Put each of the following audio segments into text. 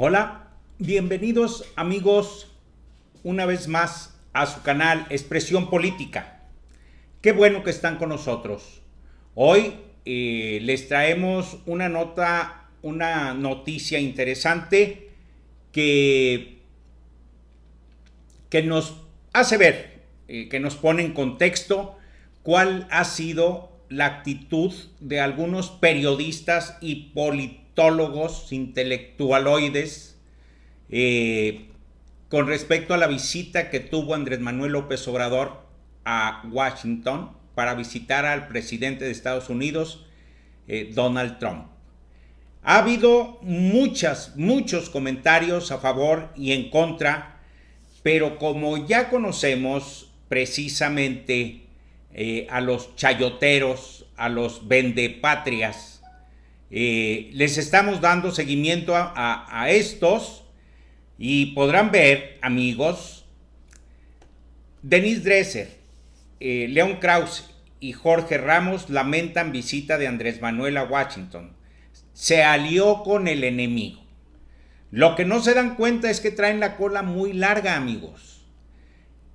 Hola, bienvenidos amigos una vez más a su canal Expresión Política. Qué bueno que están con nosotros. Hoy eh, les traemos una nota, una noticia interesante que, que nos hace ver, eh, que nos pone en contexto cuál ha sido la actitud de algunos periodistas y políticos intelectualoides, eh, con respecto a la visita que tuvo Andrés Manuel López Obrador a Washington para visitar al presidente de Estados Unidos, eh, Donald Trump. Ha habido muchas, muchos comentarios a favor y en contra, pero como ya conocemos precisamente eh, a los chayoteros, a los vendepatrias, eh, les estamos dando seguimiento a, estos y podrán ver, amigos, Denis Dresser, eh, León Leon Krause y Jorge Ramos lamentan visita de Andrés Manuel a Washington. Se alió con el enemigo. Lo que no se dan cuenta es que traen la cola muy larga, amigos.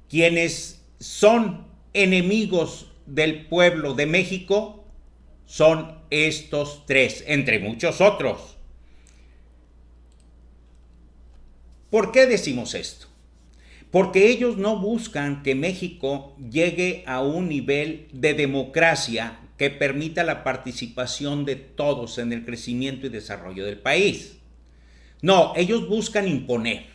Quienes son enemigos del pueblo de México son estos tres, entre muchos otros. ¿Por qué decimos esto? Porque ellos no buscan que México llegue a un nivel de democracia que permita la participación de todos en el crecimiento y desarrollo del país. No, ellos buscan imponer.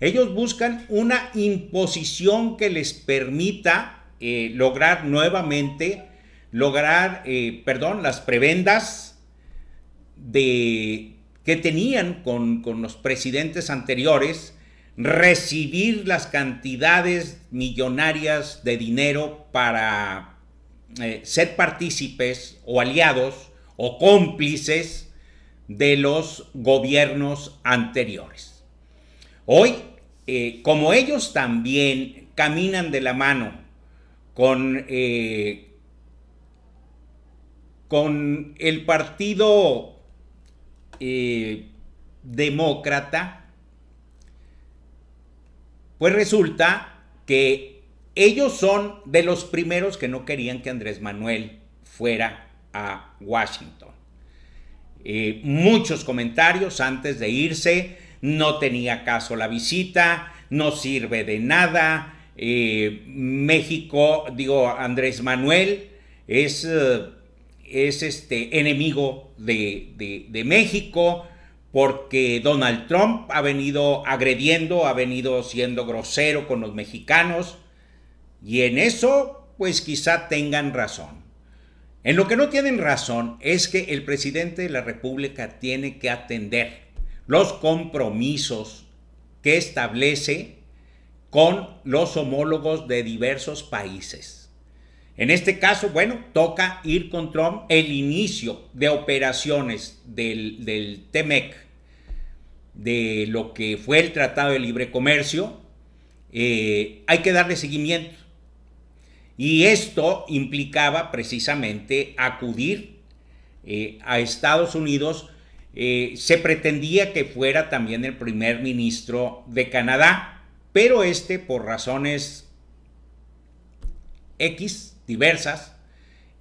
Ellos buscan una imposición que les permita eh, lograr nuevamente lograr, eh, perdón, las prebendas de, que tenían con, los presidentes anteriores, recibir las cantidades millonarias de dinero para eh, ser partícipes o aliados o cómplices de los gobiernos anteriores. Hoy, eh, como ellos también caminan de la mano con con el Partido eh, Demócrata, pues resulta que ellos son de los primeros que no querían que Andrés Manuel fuera a Washington. Eh, muchos comentarios antes de irse, no tenía caso la visita, no sirve de nada, eh, México, digo, Andrés Manuel es es este enemigo de, de México porque Donald Trump ha venido agrediendo, ha venido siendo grosero con los mexicanos y en eso pues quizá tengan razón. En lo que no tienen razón es que el presidente de la República tiene que atender los compromisos que establece con los homólogos de diversos países. En este caso, bueno, toca ir con Trump el inicio de operaciones del, del TEMEC, de lo que fue el Tratado de Libre Comercio. Eh, hay que darle seguimiento. Y esto implicaba precisamente acudir eh, a Estados Unidos. Eh, se pretendía que fuera también el primer ministro de Canadá, pero este, por razones X, diversas,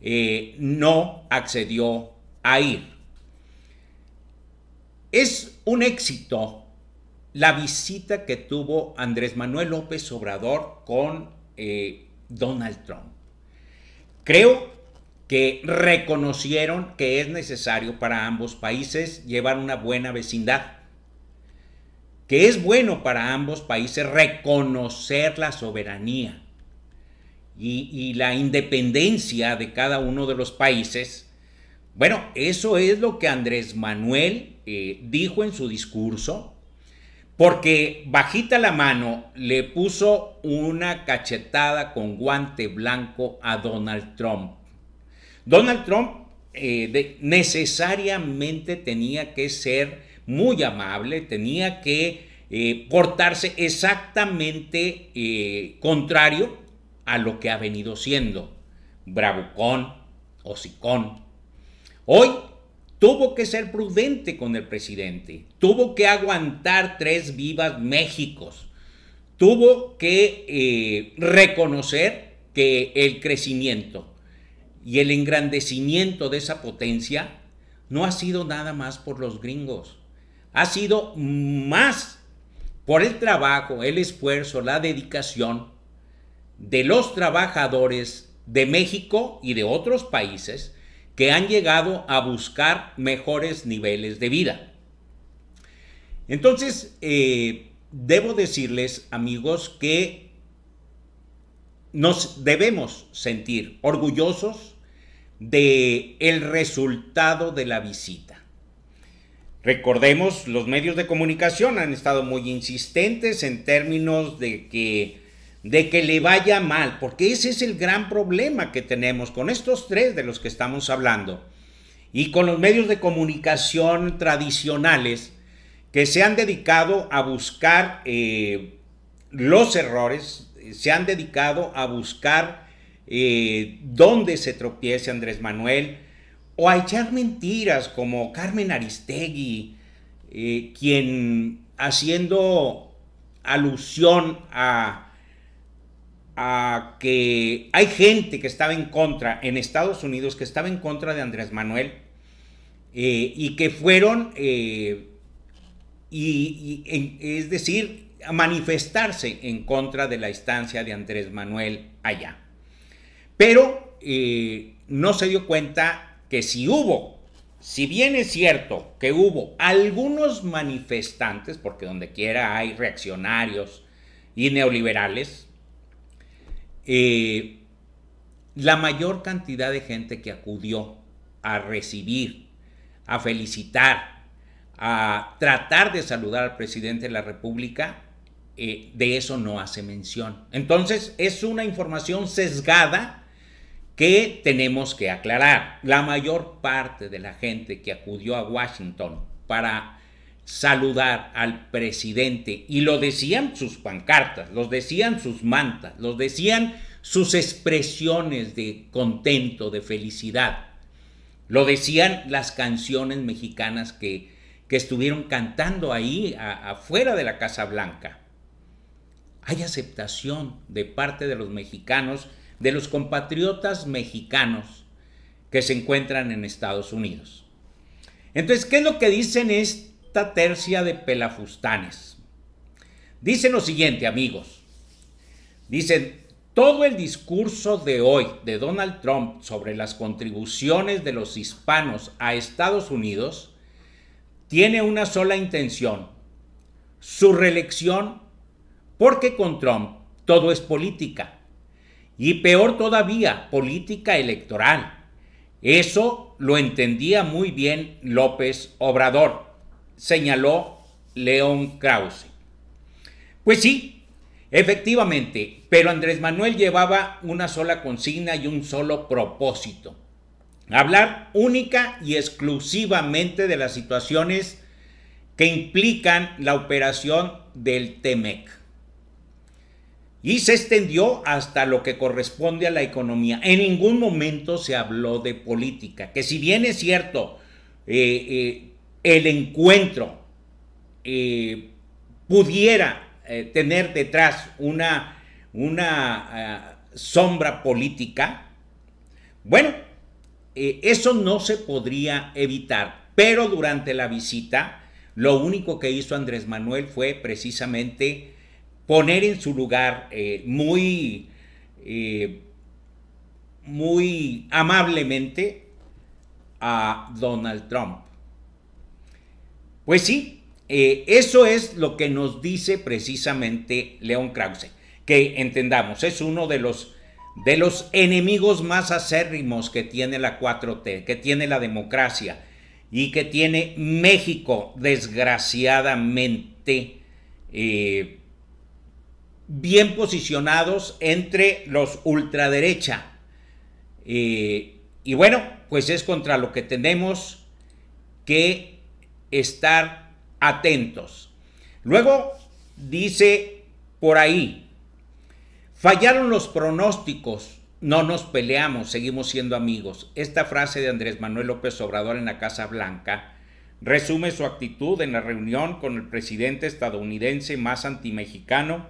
eh, no accedió a ir. Es un éxito la visita que tuvo Andrés Manuel López Obrador con eh, Donald Trump. Creo que reconocieron que es necesario para ambos países llevar una buena vecindad, que es bueno para ambos países reconocer la soberanía y, la independencia de cada uno de los países, bueno, eso es lo que Andrés Manuel eh, dijo en su discurso, porque bajita la mano le puso una cachetada con guante blanco a Donald Trump. Donald Trump eh, necesariamente tenía que ser muy amable, tenía que eh, portarse exactamente contrario a lo que ha venido siendo, bravucón, sicón Hoy tuvo que ser prudente con el presidente, tuvo que aguantar tres vivas Méxicos, tuvo que eh, reconocer que el crecimiento y el engrandecimiento de esa potencia no ha sido nada más por los gringos, ha sido más por el trabajo, el esfuerzo, la dedicación de los trabajadores de México y de otros países que han llegado a buscar mejores niveles de vida. Entonces, eh, debo decirles, amigos, que nos debemos sentir orgullosos de el resultado de la visita. Recordemos, los medios de comunicación han estado muy insistentes en términos de que de que le vaya mal, porque ese es el gran problema que tenemos con estos tres de los que estamos hablando y con los medios de comunicación tradicionales que se han dedicado a buscar eh, los errores, se han dedicado a buscar eh, dónde se tropiece Andrés Manuel o a echar mentiras como Carmen Aristegui, eh, quien haciendo alusión a a que hay gente que estaba en contra en Estados Unidos, que estaba en contra de Andrés Manuel eh, y que fueron, eh, y, es decir, a manifestarse en contra de la instancia de Andrés Manuel allá. Pero eh, no se dio cuenta que si hubo, si bien es cierto que hubo algunos manifestantes, porque donde quiera hay reaccionarios y neoliberales, eh, la mayor cantidad de gente que acudió a recibir, a felicitar, a tratar de saludar al presidente de la República, eh, de eso no hace mención. Entonces, es una información sesgada que tenemos que aclarar. La mayor parte de la gente que acudió a Washington para saludar al presidente. Y lo decían sus pancartas, los decían sus mantas, los decían sus expresiones de contento, de felicidad. Lo decían las canciones mexicanas que, estuvieron cantando ahí afuera de la Casa Blanca. Hay aceptación de parte de los mexicanos, de los compatriotas mexicanos que se encuentran en Estados Unidos. Entonces, ¿qué es lo que dicen es tercia de pelafustanes. Dicen lo siguiente, amigos. Dicen, todo el discurso de hoy de Donald Trump sobre las contribuciones de los hispanos a Estados Unidos tiene una sola intención, su reelección, porque con Trump todo es política, y peor todavía, política electoral. Eso lo entendía muy bien López Obrador señaló León Krause. Pues sí, efectivamente, pero Andrés Manuel llevaba una sola consigna y un solo propósito. Hablar única y exclusivamente de las situaciones que implican la operación del TEMEC. Y se extendió hasta lo que corresponde a la economía. En ningún momento se habló de política, que si bien es cierto, eh, eh, el encuentro eh, pudiera eh, tener detrás una, ah, sombra política, bueno, eh, eso no se podría evitar, pero durante la visita lo único que hizo Andrés Manuel fue precisamente poner en su lugar muy, muy amablemente a Donald Trump pues sí, eh, eso es lo que nos dice precisamente León Krause, que entendamos, es uno de los, de los enemigos más acérrimos que tiene la 4T, que tiene la democracia y que tiene México, desgraciadamente, eh, bien posicionados entre los ultraderecha. Eh, y bueno, pues es contra lo que tenemos que estar atentos. Luego dice por ahí, fallaron los pronósticos, no nos peleamos, seguimos siendo amigos. Esta frase de Andrés Manuel López Obrador en la Casa Blanca resume su actitud en la reunión con el presidente estadounidense más antimexicano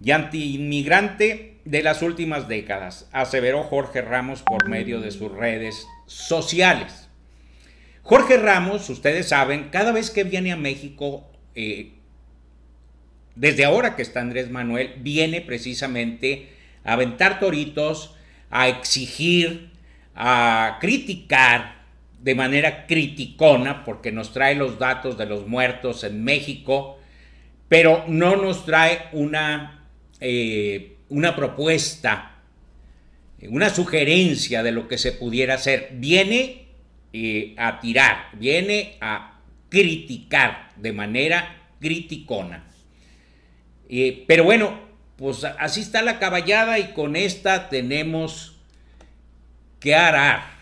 y antiinmigrante de las últimas décadas, aseveró Jorge Ramos por medio de sus redes sociales. Jorge Ramos, ustedes saben, cada vez que viene a México, eh, desde ahora que está Andrés Manuel, viene precisamente a aventar toritos, a exigir, a criticar de manera criticona, porque nos trae los datos de los muertos en México, pero no nos trae una, eh, una propuesta, una sugerencia de lo que se pudiera hacer. Viene a tirar, viene a criticar de manera criticona. Eh, pero bueno, pues así está la caballada y con esta tenemos que arar.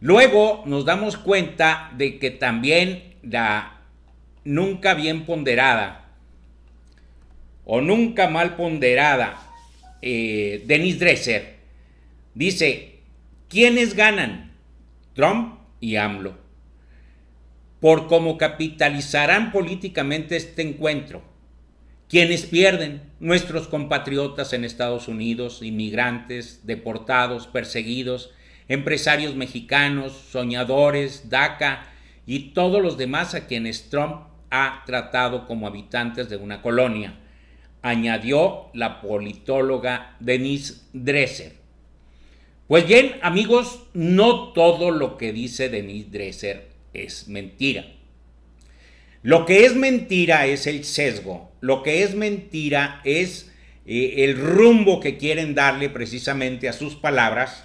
Luego nos damos cuenta de que también la nunca bien ponderada o nunca mal ponderada eh, Denis Dresser dice, ¿quiénes ganan? Trump y AMLO, por cómo capitalizarán políticamente este encuentro. Quienes pierden, nuestros compatriotas en Estados Unidos, inmigrantes, deportados, perseguidos, empresarios mexicanos, soñadores, DACA y todos los demás a quienes Trump ha tratado como habitantes de una colonia, añadió la politóloga Denise Dresser. Pues bien, amigos, no todo lo que dice Denise Dreser es mentira. Lo que es mentira es el sesgo, lo que es mentira es eh, el rumbo que quieren darle precisamente a sus palabras,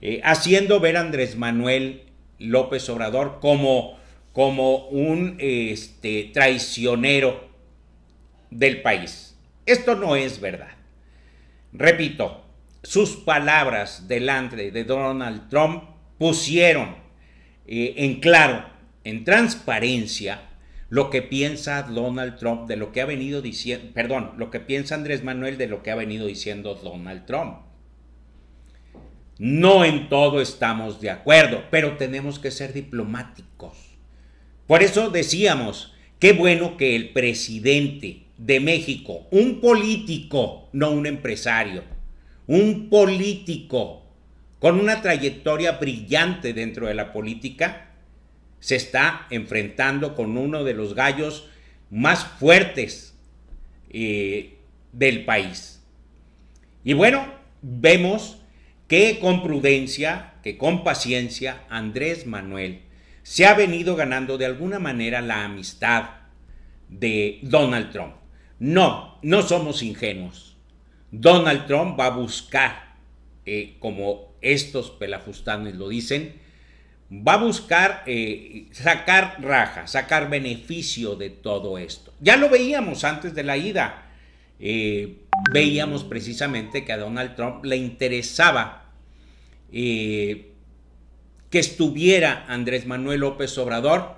eh, haciendo ver a Andrés Manuel López Obrador como, como un este, traicionero del país. Esto no es verdad. Repito, sus palabras delante de Donald Trump pusieron eh, en claro, en transparencia, lo que piensa Donald Trump de lo que ha venido diciendo, perdón, lo que piensa Andrés Manuel de lo que ha venido diciendo Donald Trump. No en todo estamos de acuerdo, pero tenemos que ser diplomáticos. Por eso decíamos, qué bueno que el presidente de México, un político, no un empresario, un político con una trayectoria brillante dentro de la política se está enfrentando con uno de los gallos más fuertes eh, del país. Y bueno, vemos que con prudencia, que con paciencia, Andrés Manuel se ha venido ganando de alguna manera la amistad de Donald Trump. No, no somos ingenuos Donald Trump va a buscar, eh, como estos pelafustanes lo dicen, va a buscar eh, sacar raja, sacar beneficio de todo esto. Ya lo veíamos antes de la ida. Eh, veíamos precisamente que a Donald Trump le interesaba que estuviera Andrés Manuel López Obrador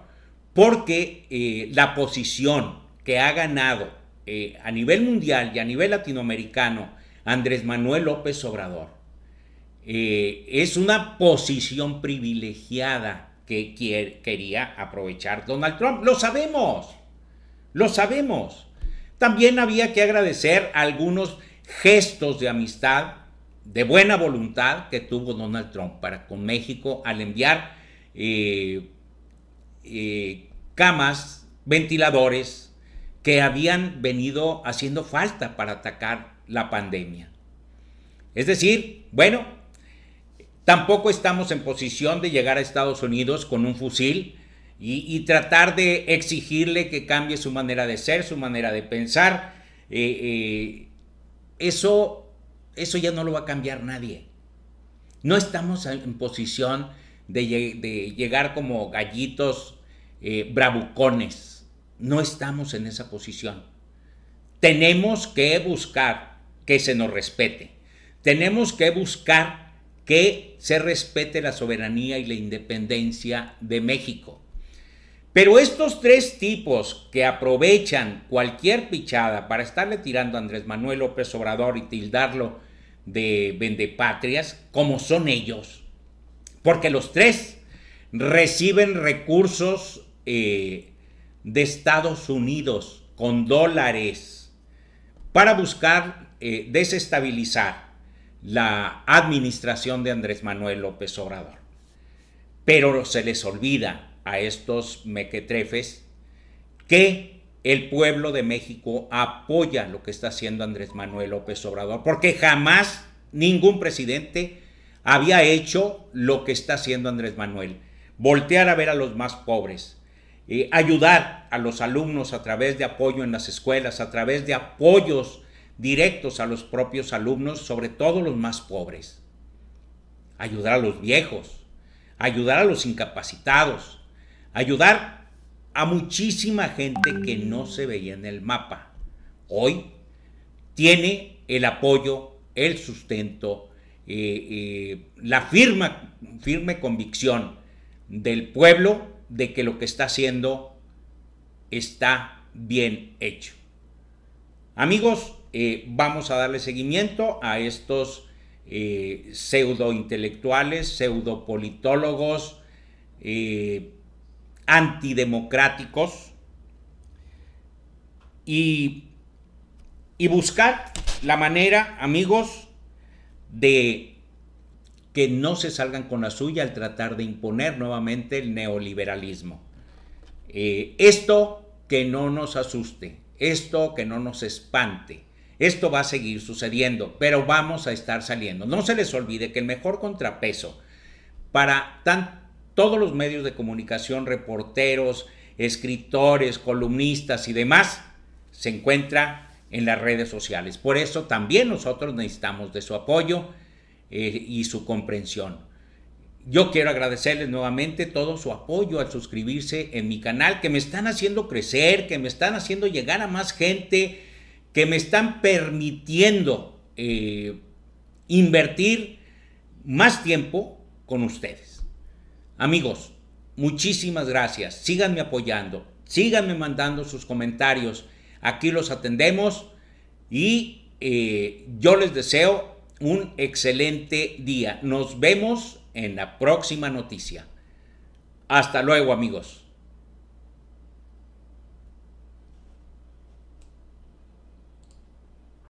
porque la posición que ha ganado eh, a nivel mundial y a nivel latinoamericano Andrés Manuel López Obrador eh, es una posición privilegiada que quería aprovechar Donald Trump. Lo sabemos, lo sabemos. También había que agradecer algunos gestos de amistad, de buena voluntad que tuvo Donald Trump para con México al enviar eh, camas, ventiladores, que habían venido haciendo falta para atacar la pandemia. Es decir, bueno, tampoco estamos en posición de llegar a Estados Unidos con un fusil y, tratar de exigirle que cambie su manera de ser, su manera de pensar. Eh, eh, eso, eso ya no lo va a cambiar nadie. No estamos en posición de, llegar como gallitos eh, bravucones no estamos en esa posición. Tenemos que buscar que se nos respete. Tenemos que buscar que se respete la soberanía y la independencia de México. Pero estos tres tipos que aprovechan cualquier pichada para estarle tirando a Andrés Manuel López Obrador y tildarlo de vendepatrias, como son ellos, porque los tres reciben recursos eh, de Estados Unidos con dólares para buscar eh, desestabilizar la administración de Andrés Manuel López Obrador. Pero se les olvida a estos mequetrefes que el pueblo de México apoya lo que está haciendo Andrés Manuel López Obrador, porque jamás ningún presidente había hecho lo que está haciendo Andrés Manuel, voltear a ver a los más pobres, ayudar a los alumnos a través de apoyo en las escuelas, a través de apoyos directos a los propios alumnos, sobre todo los más pobres. Ayudar a los viejos, ayudar a los incapacitados, ayudar a muchísima gente que no se veía en el mapa. Hoy tiene el apoyo, el sustento, eh, eh, la firme convicción del pueblo de que lo que está haciendo está bien hecho. Amigos, eh, vamos a darle seguimiento a estos eh, pseudo intelectuales, pseudo politólogos, eh, antidemocráticos y, y buscar la manera, amigos, de que no se salgan con la suya al tratar de imponer nuevamente el neoliberalismo. Eh, esto que no nos asuste, esto que no nos espante. Esto va a seguir sucediendo, pero vamos a estar saliendo. No se les olvide que el mejor contrapeso para todos los medios de comunicación, reporteros, escritores, columnistas y demás, se encuentra en las redes sociales. Por eso también nosotros necesitamos de su apoyo eh, y su comprensión. Yo quiero agradecerles nuevamente todo su apoyo al suscribirse en mi canal, que me están haciendo crecer, que me están haciendo llegar a más gente, que me están permitiendo eh, invertir más tiempo con ustedes. Amigos, muchísimas gracias. Síganme apoyando, síganme mandando sus comentarios. Aquí los atendemos y eh, yo les deseo un excelente día. Nos vemos en la próxima noticia. Hasta luego amigos.